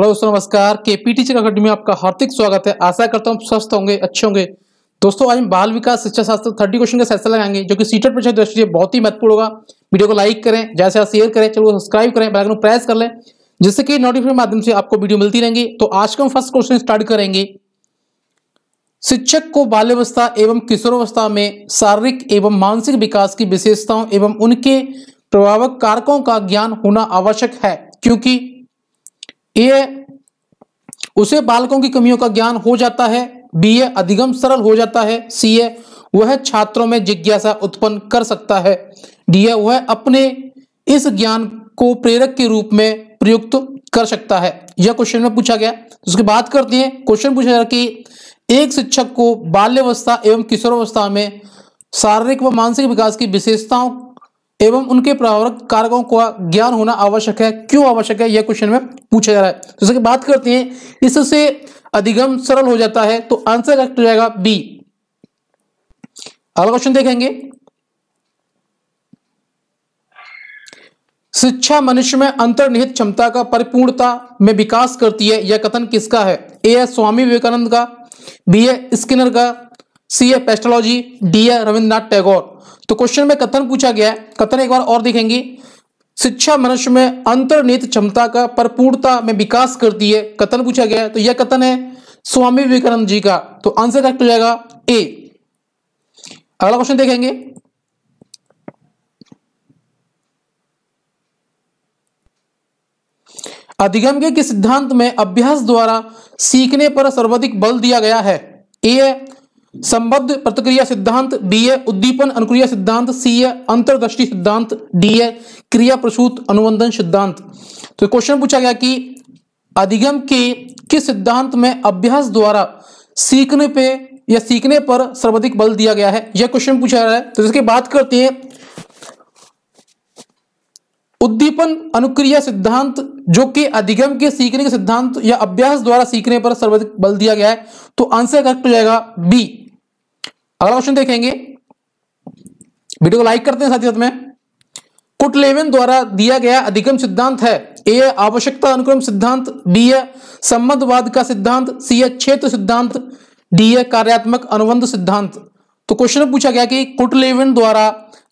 hello दोस्तों नमस्कार के पी टीचर अकेडमी में आपका हार्दिक स्वागत है आशा करता हूँ स्वस्थ होंगे अच्छे होंगे दोस्तों आज हम बाल विकास शिक्षा शास्त्र थर्टी क्वेश्चन का सेशन लगाएंगे जो कि सीटेट परीक्षा दृष्टि से बहुत ही महत्वपूर्ण होगा वीडियो को लाइक करें ज्यादा से ज्यादा शेयर करें चलो सब्सक्राइब करें बैलकन प्रेस कर लें जिससे कि नोटिफिकेशन माध्यम से आपको वीडियो मिलती रहेंगी तो आज का हम फर्स्ट क्वेश्चन स्टार्ट करेंगे शिक्षक को बाल्यावस्था एवं किशोरावस्था में शारीरिक एवं मानसिक विकास की विशेषताओं एवं उनके प्रभावक कारकों का ज्ञान होना आवश्यक है क्योंकि ए उसे बालकों की कमियों का ज्ञान हो जाता है बी ए अधिगम सरल हो जाता है सी ए वह छात्रों में जिज्ञासा उत्पन्न कर सकता है डी ए वह अपने इस ज्ञान को प्रेरक के रूप में प्रयुक्त कर सकता है यह क्वेश्चन में पूछा गया तो उसके बात करते हैं क्वेश्चन पूछा गया कि एक शिक्षक को बाल्यावस्था एवं किशोरावस्था में शारीरिक व मानसिक विकास की विशेषताओं एवं उनके प्रावरक कारकों का ज्ञान होना आवश्यक है क्यों आवश्यक है यह क्वेश्चन में पूछा जा रहा है जैसे कि बात करते हैं इससे अधिगम सरल हो जाता है तो आंसर करेक्ट हो जाएगा बी अगला क्वेश्चन देखेंगे शिक्षा मनुष्य में अंतर्निहित क्षमता का परिपूर्णता में विकास करती है यह कथन किसका है ए है स्वामी विवेकानंद का बी है स्किनर का सी है पेस्टोलॉजी डी है रविंद्रनाथ टैगोर तो क्वेश्चन में कथन पूछा गया है कथन एक बार और देखेंगे शिक्षा मनुष्य में अंतर्निहित क्षमता का परिपूर्णता में विकास करती है कथन पूछा गया है तो यह कथन है स्वामी विवेकानंद जी का तो आंसर करेक्ट हो जाएगा ए अगला क्वेश्चन देखेंगे अधिगम के किस सिद्धांत में अभ्यास द्वारा सीखने पर सर्वाधिक बल दिया गया है ए है संबद्ध प्रतिक्रिया सिद्धांत बी है उद्दीपन अनुक्रिया सिद्धांत सी है अंतरदृष्टि सिद्धांत डी है क्रिया प्रसूत अनुबंधन सिद्धांत तो क्वेश्चन पूछा गया कि अधिगम के किस सिद्धांत में अभ्यास द्वारा सीखने पे या सीखने पर सर्वाधिक बल दिया गया है यह क्वेश्चन पूछा जा रहा है तो इसके बात करते हैं उद्दीपन अनुक्रिया सिद्धांत जो कि अधिगम के सीखने के सिद्धांत या अभ्यास द्वारा सीखने पर सर्वाधिक बल दिया गया है तो आंसर करेक्ट हो जाएगा बी अगला क्वेश्चन देखेंगे वीडियो को लाइक करते हैं साथ ही साथ में कुटलेवन द्वारा दिया गया अधिगम सिद्धांत है ए है आवश्यकता अनुक्रम सिद्धांत बी है संबंधवाद का सिद्धांत सी है क्षेत्र सिद्धांत डी है कार्यात्मक अनुबंध सिद्धांत तो क्वेश्चन पूछा गया कि कुटलेवन द्वारा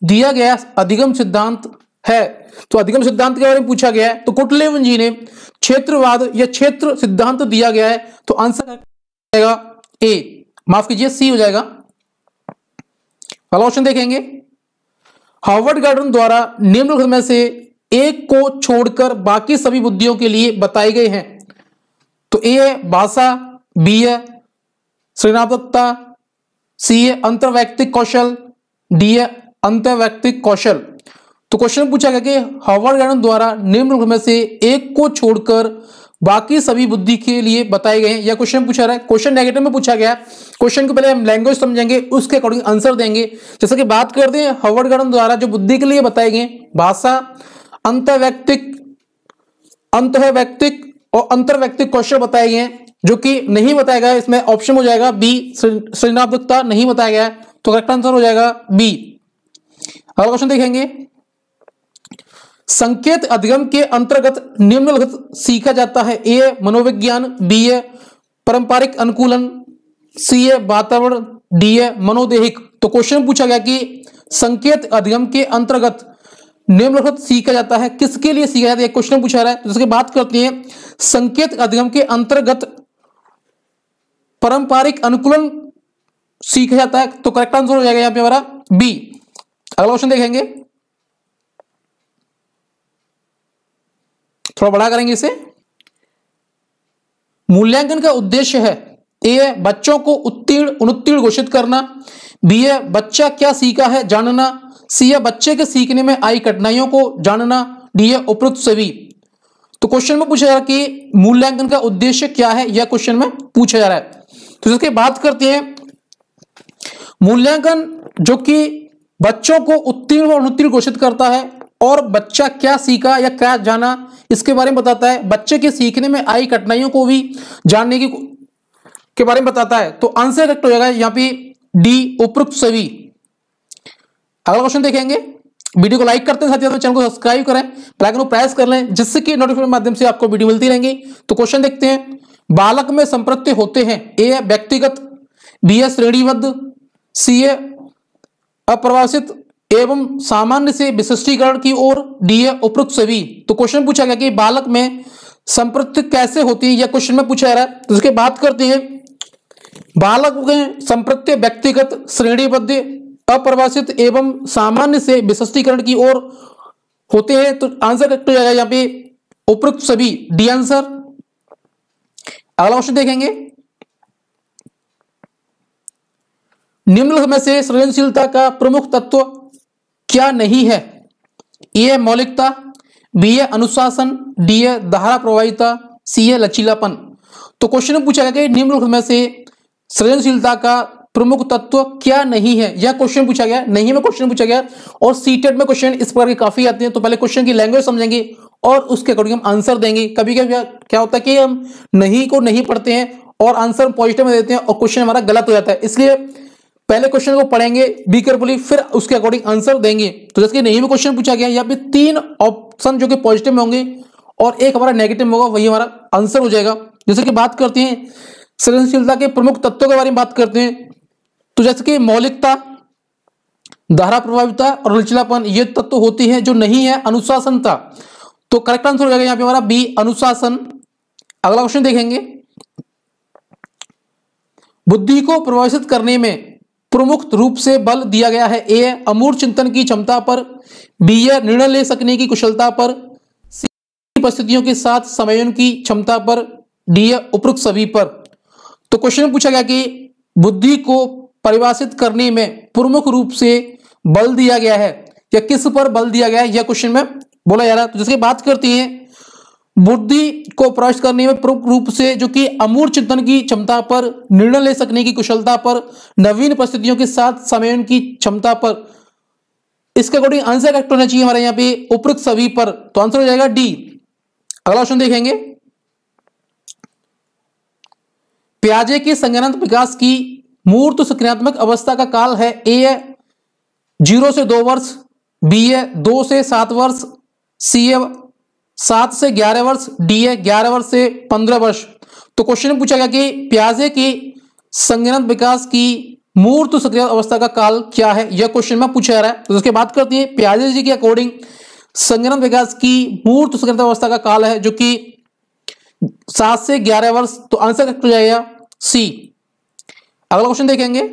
दिया गया अधिगम सिद्धांत है तो अधिगम सिद्धांत के बारे में पूछा गया है तो कुटलेवन जी ने क्षेत्रवाद या क्षेत्र सिद्धांत दिया गया है तो आंसर जाएगा ए माफ कीजिए सी हो जाएगा अगला ऑप्शन देखेंगे हार्वर्ड गार्डन द्वारा निम्नलिखित में से एक को छोड़कर बाकी सभी बुद्धियों के लिए बताए गए हैं तो ए है भाषा बी है श्रीनाथत्ता सी है अंतर्वैक्तिक कौशल डी है अंतर्वैक्तिक कौशल तो क्वेश्चन पूछा गया कि हॉवर्ड गार्डन द्वारा निम्न में से एक को छोड़कर बाकी सभी बुद्धि के लिए बताए गए हैं या क्वेश्चन पूछा रहा है क्वेश्चन नेगेटिव में पूछा गया क्वेश्चन को पहले हम लैंग्वेज समझेंगे उसके अकॉर्डिंग आंसर देंगे जैसे कि बात करते हैं हॉवर्ड गार्डन द्वारा जो बुद्धि के लिए बताए गए भाषा अंतर्वैक्तिक व्यक्तिक और अंतर्वैक्तिक क्वेश्चन बताए गए जो कि नहीं बताया गया इसमें ऑप्शन हो जाएगा बी सृजनात्मकता नहीं बताया गया तो करेक्ट आंसर हो जाएगा बी अगला क्वेश्चन देखेंगे संकेत अधिगम के अंतर्गत निम्नलिखित सीखा जाता है ए मनोविज्ञान बी ए पारंपरिक अनुकूलन सी ए वातावरण डी ए मनोदेहिक तो क्वेश्चन पूछा गया कि संकेत अधिगम के अंतर्गत निम्नलिखित सीखा जाता है किसके लिए सीखा जाता है क्वेश्चन पूछा रहा है तो बात करते हैं संकेत अधिगम के अंतर्गत पारंपरिक अनुकूलन सीखा जाता है तो करेक्ट आंसर हो जाएगा यहां पे हमारा बी अगला क्वेश्चन देखेंगे थोड़ा बड़ा करेंगे इसे मूल्यांकन का उद्देश्य है ए बच्चों को उत्तीर्ण अनुत्तीर्ण घोषित करना बी ए बच्चा क्या सीखा है जानना सी ए बच्चे के सीखने में आई कठिनाइयों को जानना डी ए उपरुक्त सभी तो क्वेश्चन में पूछा जा रहा है कि मूल्यांकन का उद्देश्य क्या है यह क्वेश्चन में पूछा जा रहा है तो इसके बात करते हैं मूल्यांकन जो कि बच्चों को उत्तीर्ण और अनुत्तीर्ण घोषित करता है और बच्चा क्या सीखा या क्या जाना इसके बारे में बताता है बच्चे के सीखने में आई कठिनाइयों को भी जानने की के बारे में बताता है तो आंसर करेक्ट हो जाएगा यहाँ पे डी उपरुक्त सभी अगला क्वेश्चन देखेंगे वीडियो को लाइक करते हैं साथ ही चैनल को सब्सक्राइब करें बेलाइकन को प्रेस कर लें जिससे कि नोटिफिकेशन माध्यम से आपको वीडियो मिलती रहेंगी तो क्वेश्चन देखते हैं बालक में संप्रत्य होते हैं ए व्यक्तिगत बी ए श्रेणीबद्ध सी ए अप्रवासित एवं सामान्य से विशिष्टीकरण की ओर डी है उपरोक्त सभी तो क्वेश्चन पूछा गया कि बालक में संप्रति कैसे होती है यह क्वेश्चन में पूछा जा रहा है तो बात करते हैं बालक के संप्रत्य व्यक्तिगत श्रेणीबद्ध अप्रवासित एवं सामान्य से विशिष्टीकरण की ओर होते हैं तो आंसर करेक्ट हो जाएगा यहाँ पे उपरोक्त सभी डी आंसर अगला क्वेश्चन देखेंगे निम्नलिखित में से सृजनशीलता का प्रमुख तत्व क्या नहीं है ए मौलिकता बी ए अनुशासन डी ए धारा प्रवाहिता सी ए लचीलापन तो क्वेश्चन पूछा गया कि निम्नलिखित में से सृजनशीलता का प्रमुख तत्व क्या नहीं है यह क्वेश्चन पूछा गया नहीं में क्वेश्चन पूछा गया और सीटेट में क्वेश्चन इस प्रकार के काफी आते हैं तो पहले क्वेश्चन की लैंग्वेज समझेंगे और उसके अकॉर्डिंग हम आंसर देंगे कभी कभी क्या होता है कि हम नहीं को नहीं पढ़ते हैं और आंसर पॉजिटिव में देते हैं और क्वेश्चन हमारा गलत हो जाता है इसलिए पहले क्वेश्चन को पढ़ेंगे बी केयरफुली फिर उसके अकॉर्डिंग आंसर देंगे तो जैसे नहीं भी क्वेश्चन पूछा गया यहाँ पे तीन ऑप्शन जो कि पॉजिटिव में होंगे और एक हमारा नेगेटिव होगा वही हमारा आंसर हो जाएगा जैसे कि बात करते हैं सृजनशीलता के प्रमुख तत्वों के बारे में बात करते हैं तो जैसे कि मौलिकता धारा प्रभाविता और लचिलापन ये तत्व होती है जो नहीं है अनुशासनता तो करेक्ट आंसर हो जाएगा यहाँ पे हमारा बी अनुशासन अगला क्वेश्चन देखेंगे बुद्धि को प्रभावित करने में प्रमुख रूप से बल दिया गया है ए अमूर चिंतन की क्षमता पर बी ए निर्णय ले सकने की कुशलता पर सी परिस्थितियों के साथ समयन की क्षमता पर डी है उपरोक्त सभी पर तो क्वेश्चन पूछा गया कि बुद्धि को परिभाषित करने में प्रमुख रूप से बल दिया गया है या किस पर बल दिया गया है यह क्वेश्चन में बोला जा रहा है तो जिसकी बात करते हैं बुद्धि को प्रवेश करने में प्रमुख रूप से जो कि अमूर चिंतन की क्षमता पर निर्णय ले सकने की कुशलता पर नवीन परिस्थितियों के साथ समय की क्षमता पर इसके अकॉर्डिंग आंसर करेक्ट होना चाहिए हमारे यहाँ पे उपरोक्त सभी पर तो आंसर हो जाएगा डी अगला क्वेश्चन देखेंगे प्याजे के संज्ञानात्मक विकास की मूर्त सक्रियात्मक अवस्था का काल है ए जीरो से दो वर्ष बी ए दो से सात वर्ष सी ए सात से ग्यारह वर्ष डी है ग्यारह वर्ष से पंद्रह वर्ष तो क्वेश्चन पूछा गया कि प्याजे के संज्ञान विकास की मूर्त सक्रिय अवस्था का काल क्या है यह क्वेश्चन में पूछा जा रहा है तो उसके बात करते हैं प्याजे जी के अकॉर्डिंग संज्ञान विकास की मूर्त सक्रिय अवस्था का काल है जो कि सात से ग्यारह वर्ष तो आंसर हो तो जाएगा सी अगला क्वेश्चन देखेंगे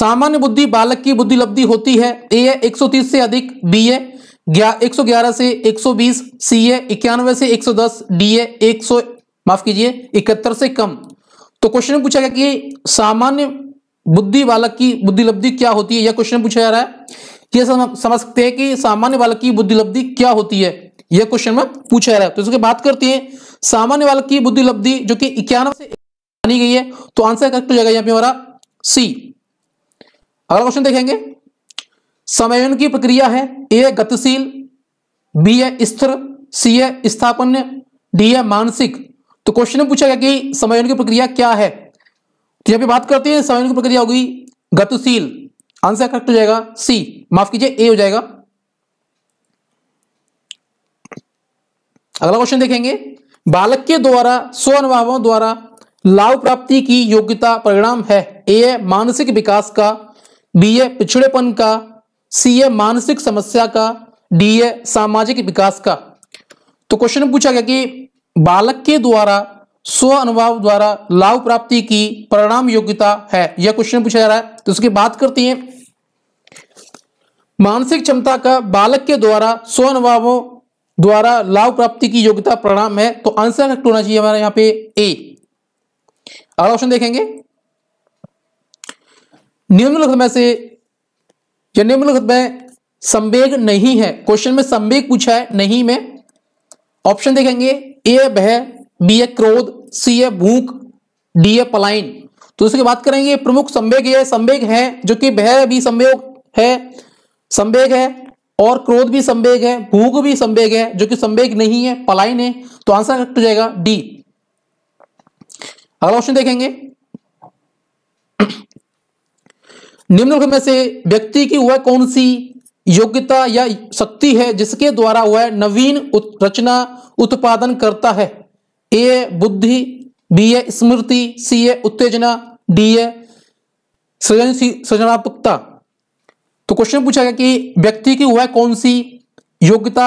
सामान्य बुद्धि बालक की बुद्धि लब्धि होती है ए है 130 से अधिक बी है 111 से 120 सीए इक्यानवे से 110 है 100 माफ कीजिए इकहत्तर से कम तो क्वेश्चन पूछा गया कि सामान्य बुद्धि बालक की बुद्धि लब्धि क्या होती है यह क्वेश्चन पूछा जा रहा है यह समझ सकते हैं कि सामान्य बालक की बुद्धि लब्धि क्या होती है यह क्वेश्चन में पूछा जा रहा है तो इसके बात करती है सामान्य बालक की बुद्धि लब्धि जो कि इक्यानवे से मानी गई है तो आंसर करेक्ट हो जाएगा यहाँ पे हमारा सी अगला क्वेश्चन देखेंगे समयन की प्रक्रिया है ए गतिशील बी है स्थिर सी है स्थापन डी है मानसिक तो क्वेश्चन में पूछा गया कि समयन की प्रक्रिया क्या है तो यहां पे बात करते हैं समयन की प्रक्रिया होगी गतिशील आंसर करेक्ट हो जाएगा सी माफ कीजिए ए हो जाएगा अगला क्वेश्चन देखेंगे बालक के द्वारा स्व अनुभावों द्वारा लाभ प्राप्ति की योग्यता परिणाम है ए है मानसिक विकास का बी है पिछड़ेपन का सीए मानसिक समस्या का डीए सामाजिक विकास का तो क्वेश्चन पूछा गया कि बालक के द्वारा स्व अनुभव द्वारा लाभ प्राप्ति की परिणाम योग्यता है यह क्वेश्चन पूछा जा रहा है तो उसकी बात करते हैं मानसिक क्षमता का बालक के द्वारा स्व अनुभवों द्वारा लाभ प्राप्ति की योग्यता परिणाम है तो आंसर करेक्ट होना चाहिए हमारे यहां पे ए अगला क्वेश्चन देखेंगे निम्नलिखित में से या निम्नलिखित में मतलब संवेग नहीं है क्वेश्चन में संवेग पूछा है नहीं में ऑप्शन देखेंगे ए भय बी ए क्रोध सी ए भूख डी ए पलायन तो इसके बात करेंगे प्रमुख संवेग ये संवेग है जो कि भय भी संवेग है संवेग है और क्रोध भी संवेग है भूख भी संवेग है जो कि संवेग नहीं है पलायन है तो आंसर करेक्ट हो जाएगा डी अगला ऑप्शन देखेंगे निम्नलिखित में से व्यक्ति की वह कौन सी योग्यता या शक्ति है जिसके द्वारा वह नवीन उत, रचना उत्पादन करता है ए बुद्धि बी ए स्मृति सी ए उत्तेजना डी ए सृजनात्मकता तो क्वेश्चन पूछा गया कि व्यक्ति की वह कौन सी योग्यता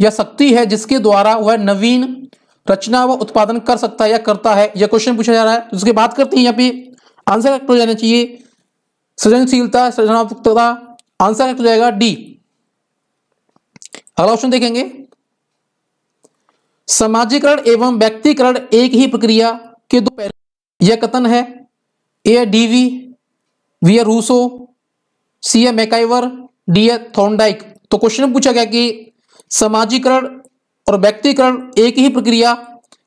या शक्ति है जिसके द्वारा वह नवीन रचना व उत्पादन कर सकता है या करता है यह क्वेश्चन पूछा जा रहा है तो उसके बात करते हैं यहाँ पे आंसर क्या जाना चाहिए सृजनशीलता सृजनात्मकता आंसर हो जाएगा डी अगला ऑप्शन देखेंगे सामाजिकरण एवं व्यक्तिकरण एक ही प्रक्रिया के दो पहलू यह कथन है A Dewey B A Rousseau C A MacIver D A Thorndike तो क्वेश्चन पूछा गया कि समाजीकरण और व्यक्तिकरण एक ही प्रक्रिया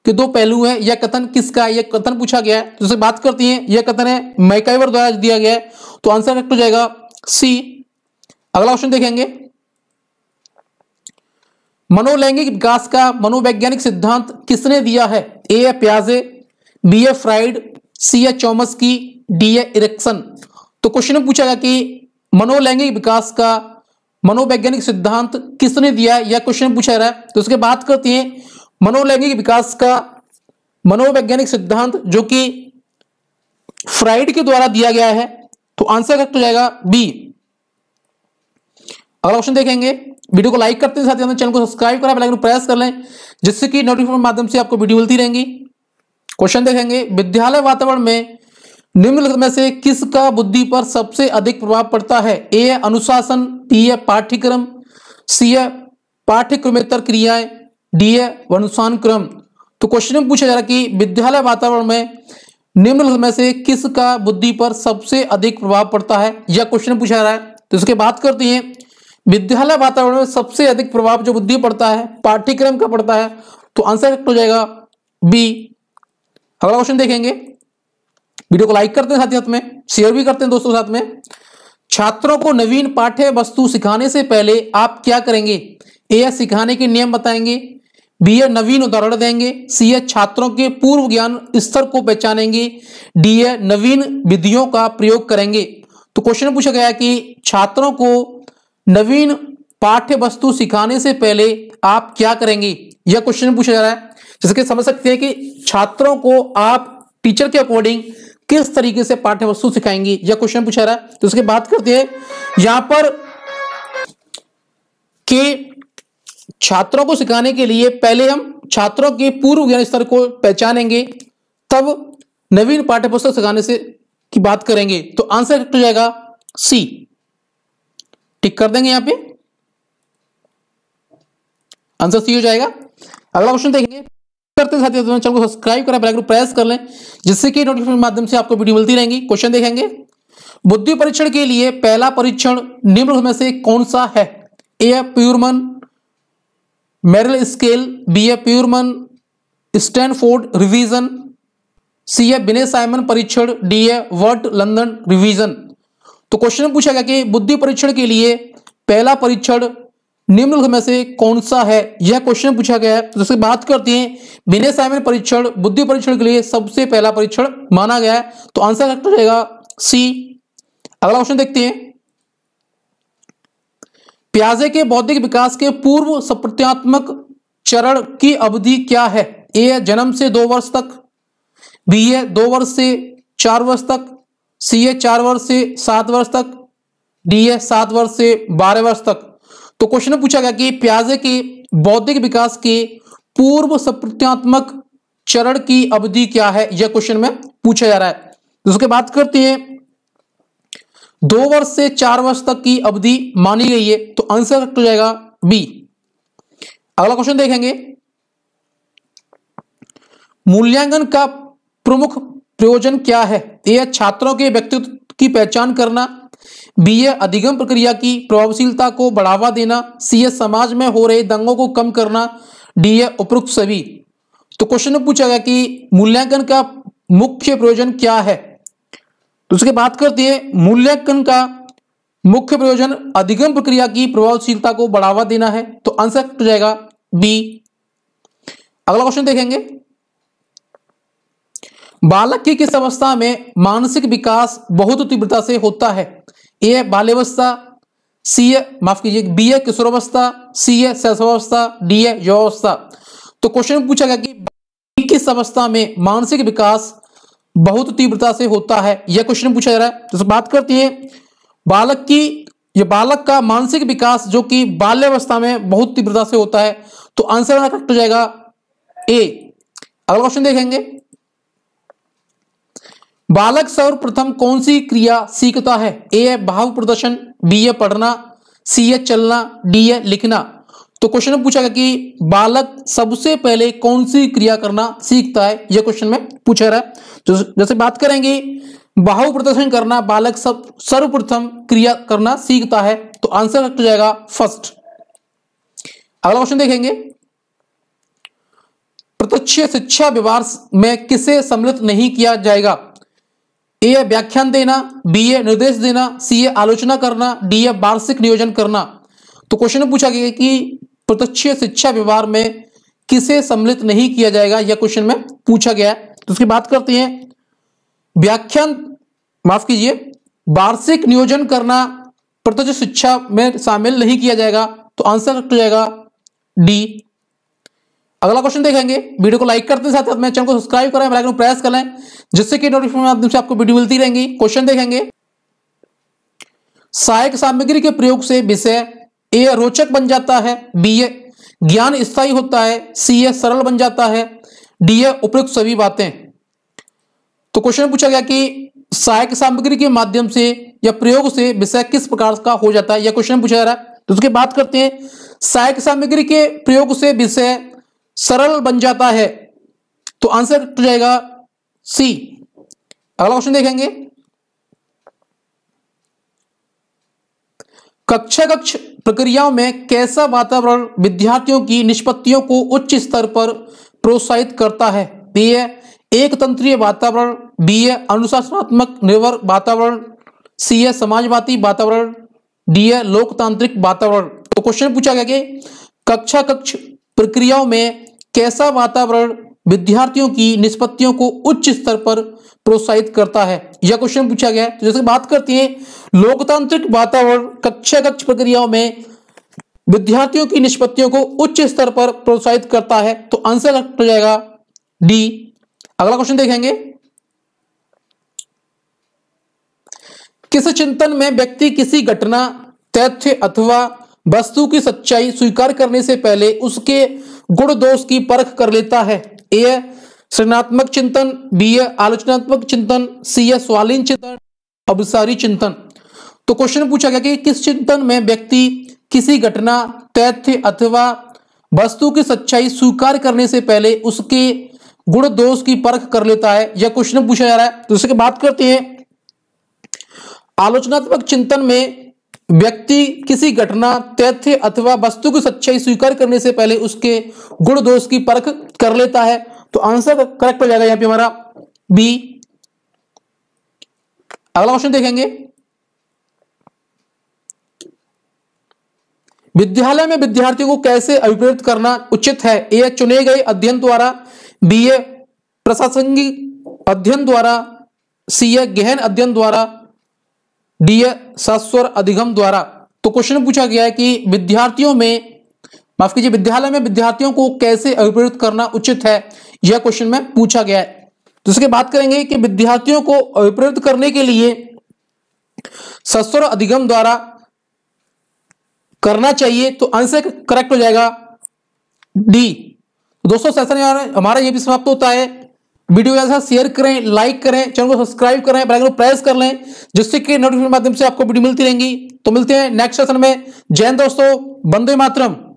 के दो पहलू हैं यह कथन किसका है यह कथन पूछा गया है जैसे तो बात करती हैं यह कथन है मैकाइवर द्वारा दिया गया है तो आंसर करेक्ट हो तो जाएगा सी अगला ऑप्शन देखेंगे मनोलैंगिक विकास का मनोवैज्ञानिक सिद्धांत किसने दिया है ए है प्याजे बी है फ्राइड सी है चौमस की डी है इरेक्शन तो क्वेश्चन में पूछा गया कि मनोलैंगिक विकास का मनोवैज्ञानिक सिद्धांत किसने दिया है यह क्वेश्चन पूछा रहा है तो उसके बात करती हैं मनोलैंगिक विकास का मनोवैज्ञानिक सिद्धांत जो कि फ्राइड के द्वारा दिया गया है तो आंसर करेक्ट हो जाएगा बी अगला क्वेश्चन देखेंगे वीडियो को लाइक करते हैं साथ ही चैनल को सब्सक्राइब करें बेल प्रेस कर लें जिससे कि नोटिफिकेशन माध्यम से आपको वीडियो मिलती रहेंगी क्वेश्चन देखेंगे विद्यालय वातावरण में निम्नलिखित में से किसका बुद्धि पर सबसे अधिक प्रभाव पड़ता है ए अनुशासन बी है पाठ्यक्रम सी है पाठ्यक्रमेतर क्रियाएं डी है वर्णानुसार क्रम तो क्वेश्चन में पूछा जा रहा कि विद्यालय वातावरण में निम्नलिखित में से किसका बुद्धि पर सबसे अधिक प्रभाव पड़ता है यह क्वेश्चन पूछा जा रहा है तो इसके बात करते हैं विद्यालय वातावरण में सबसे अधिक प्रभाव जो बुद्धि पड़ता है पाठ्यक्रम का पड़ता है तो आंसर हो जाएगा बी अगला क्वेश्चन देखेंगे वीडियो को लाइक करते हैं साथ ही साथ में शेयर भी करते हैं दोस्तों साथ में छात्रों को नवीन पाठ्य वस्तु सिखाने से पहले आप क्या करेंगे ए सिखाने के नियम बताएंगे बी ए नवीन उदाहरण देंगे सी ए छात्रों के पूर्व ज्ञान स्तर को पहचानेंगे डी ए नवीन विधियों का प्रयोग करेंगे तो क्वेश्चन पूछा गया कि छात्रों को नवीन पाठ्य वस्तु सिखाने से पहले आप क्या करेंगे यह क्वेश्चन पूछा जा रहा है जिसके समझ सकते हैं कि छात्रों को आप टीचर के अकॉर्डिंग किस तरीके से पाठ्य वस्तु सिखाएंगे यह क्वेश्चन पूछा रहा है तो उसके बात करते हैं यहां पर के छात्रों को सिखाने के लिए पहले हम छात्रों के पूर्व ज्ञान स्तर को पहचानेंगे तब नवीन पाठ्यपुस्तक सिखाने से की बात करेंगे तो आंसर करेक्ट हो जाएगा सी टिक कर देंगे यहां पे आंसर सी हो जाएगा अगला क्वेश्चन देखेंगे करते साथियों तो चैनल को सब्सक्राइब करें बेल प्रेस कर लें जिससे कि नोटिफिकेशन माध्यम से आपको वीडियो मिलती रहेंगी क्वेश्चन देखेंगे बुद्धि परीक्षण के लिए पहला परीक्षण निम्न में से कौन सा है A Terman Merrill scale B A Terman Stanford revision C A Binet Simon परीक्षण D A Burt London revision तो क्वेश्चन पूछा गया कि बुद्धि परीक्षण के लिए पहला परीक्षण निम्नलिखित में से कौन सा है यह क्वेश्चन पूछा गया है जैसे तो बात करते हैं बिने साइमन परीक्षण बुद्धि परीक्षण के लिए सबसे पहला परीक्षण माना गया है तो आंसर करेक्ट रहेगा सी अगला क्वेश्चन देखते हैं प्याजे के बौद्धिक विकास के पूर्व सप्रत्यात्मक चरण की अवधि क्या है ए जन्म से दो वर्ष तक बी ए दो वर्ष से चार वर्ष तक सी ए चार वर्ष से सात वर्ष तक डी ए सात वर्ष से बारह वर्ष तक तो क्वेश्चन पूछा गया कि प्याजे के बौद्धिक विकास के पूर्व सप्रत्यात्मक चरण की अवधि क्या है यह क्वेश्चन में पूछा जा रहा है तो उसके बाद करते हैं दो वर्ष से चार वर्ष तक की अवधि मानी गई है तो आंसर हो जाएगा बी अगला क्वेश्चन देखेंगे मूल्यांकन का प्रमुख प्रयोजन क्या है ए छात्रों के व्यक्तित्व की पहचान करना बी ए अधिगम प्रक्रिया की प्रभावशीलता को बढ़ावा देना सी ए समाज में हो रहे दंगों को कम करना डी ए उपरुक्त सभी तो क्वेश्चन पूछा गया कि मूल्यांकन का मुख्य प्रयोजन क्या है तो उसके बात करते हैं मूल्यांकन का मुख्य प्रयोजन अधिगम प्रक्रिया की प्रभावशीलता को बढ़ावा देना है तो आंसर हो जाएगा बी अगला क्वेश्चन देखेंगे बालक की किस अवस्था में मानसिक विकास बहुत तीव्रता से होता है ए है सी है माफ कीजिए बी है किशोरावस्था सी है सहसवावस्था डी है युवावस्था तो क्वेश्चन पूछा गया कि किस अवस्था में मानसिक विकास बहुत तीव्रता से होता है यह क्वेश्चन पूछा जा रहा है जैसे तो बात करती है बालक की यह बालक का मानसिक विकास जो कि बाल्यावस्था में बहुत तीव्रता से होता है तो आंसर हमारा करेक्ट हो जाएगा ए अगला क्वेश्चन देखेंगे बालक सर्वप्रथम कौन सी क्रिया सीखता है ए है भाव प्रदर्शन बी है पढ़ना सी है चलना डी है लिखना तो क्वेश्चन में पूछा गया कि बालक सबसे पहले कौन सी क्रिया करना सीखता है यह क्वेश्चन में पूछा रहा है तो जैसे बात करेंगे बाहु प्रदर्शन करना बालक सब सर्वप्रथम क्रिया करना सीखता है तो आंसर हो तो जाएगा फर्स्ट अगला क्वेश्चन देखेंगे प्रत्यक्ष शिक्षा व्यवहार में किसे सम्मिलित नहीं किया जाएगा ए व्याख्यान देना बी ए निर्देश देना सी ए आलोचना करना डी ए वार्षिक नियोजन करना तो क्वेश्चन में पूछा गया कि प्रत्यक्ष शिक्षा व्यवहार में किसे सम्मिलित नहीं किया जाएगा यह क्वेश्चन में पूछा गया है तो उसकी बात करते हैं व्याख्यान माफ कीजिए वार्षिक नियोजन करना प्रत्यक्ष शिक्षा में शामिल नहीं किया जाएगा तो आंसर हो जाएगा डी अगला क्वेश्चन देखेंगे वीडियो को लाइक करते हैं साथ साथ मेरे चैनल को सब्सक्राइब करें बेल आइकन प्रेस कर लें जिससे कि नोटिफिकेशन माध्यम से आपको वीडियो मिलती रहेंगी क्वेश्चन देखेंगे सहायक सामग्री के प्रयोग से विषय ए रोचक बन जाता है बी ए ज्ञान स्थायी होता है सी ए सरल बन जाता है डी ए उपयुक्त सभी बातें तो क्वेश्चन पूछा गया कि सहायक सामग्री के माध्यम से या प्रयोग से विषय किस प्रकार का हो जाता है यह क्वेश्चन पूछा जा रहा है तो उसके बात करते हैं सहायक सामग्री के प्रयोग से विषय सरल बन जाता है तो आंसर हो तो जाएगा सी अगला क्वेश्चन देखेंगे कक्षा कक्ष प्रक्रियाओं में कैसा वातावरण विद्यार्थियों की निष्पत्तियों को उच्च स्तर पर प्रोत्साहित करता है बी एक तंत्रीय वातावरण बी अनुशासनात्मक निर्भर वातावरण सी ए समाजवादी वातावरण डी ए लोकतांत्रिक वातावरण तो क्वेश्चन पूछा गया कि कक्षा कक्ष प्रक्रियाओं में कैसा वातावरण विद्यार्थियों की निष्पत्तियों को उच्च स्तर पर प्रोत्साहित करता है यह क्वेश्चन पूछा गया तो जैसे बात करते हैं लोकतांत्रिक वातावरण कक्षा कक्ष प्रक्रियाओं में विद्यार्थियों की निष्पत्तियों को उच्च स्तर पर प्रोत्साहित करता है तो आंसर हो जाएगा डी अगला क्वेश्चन देखेंगे किस चिंतन में व्यक्ति किसी घटना तथ्य अथवा वस्तु की सच्चाई स्वीकार करने से पहले उसके गुण दोष की परख कर लेता है ए है सृजनात्मक चिंतन बी है आलोचनात्मक चिंतन सी है स्वालीन चिंतन अभिसारी चिंतन तो क्वेश्चन पूछा गया कि किस चिंतन में व्यक्ति किसी घटना तथ्य अथवा वस्तु की सच्चाई स्वीकार करने से पहले उसके गुण दोष की परख कर लेता है यह क्वेश्चन पूछा जा रहा है तो इसके बात करते हैं आलोचनात्मक चिंतन में व्यक्ति किसी घटना तथ्य अथवा वस्तु की सच्चाई स्वीकार करने से पहले उसके गुण दोष की परख कर लेता है तो आंसर करेक्ट हो जाएगा यहां पे हमारा बी अगला क्वेश्चन देखेंगे विद्यालय में विद्यार्थियों को कैसे अभिप्रेरित करना उचित है ए चुने गए अध्ययन द्वारा बी ए प्रशासनिक अध्ययन द्वारा सी ए गहन अध्ययन द्वारा डी सस्वर अधिगम द्वारा तो क्वेश्चन पूछा गया है कि विद्यार्थियों में माफ कीजिए विद्यालय में विद्यार्थियों को कैसे अभिप्रेरित करना उचित है यह क्वेश्चन में पूछा गया है तो इसके बात करेंगे कि विद्यार्थियों को अभिप्रेरित करने के लिए सस्वर अधिगम द्वारा करना चाहिए तो आंसर करेक्ट हो जाएगा डी तो दोस्तों सेशन हमारा यह भी समाप्त होता है वीडियो के साथ शेयर करें लाइक करें चैनल को सब्सक्राइब करें बेल आइकन प्रेस कर लें जिससे कि नोटिफिकेशन माध्यम से आपको वीडियो मिलती रहेंगी तो मिलते हैं नेक्स्ट सेशन में जैन दोस्तों बंदे मातरम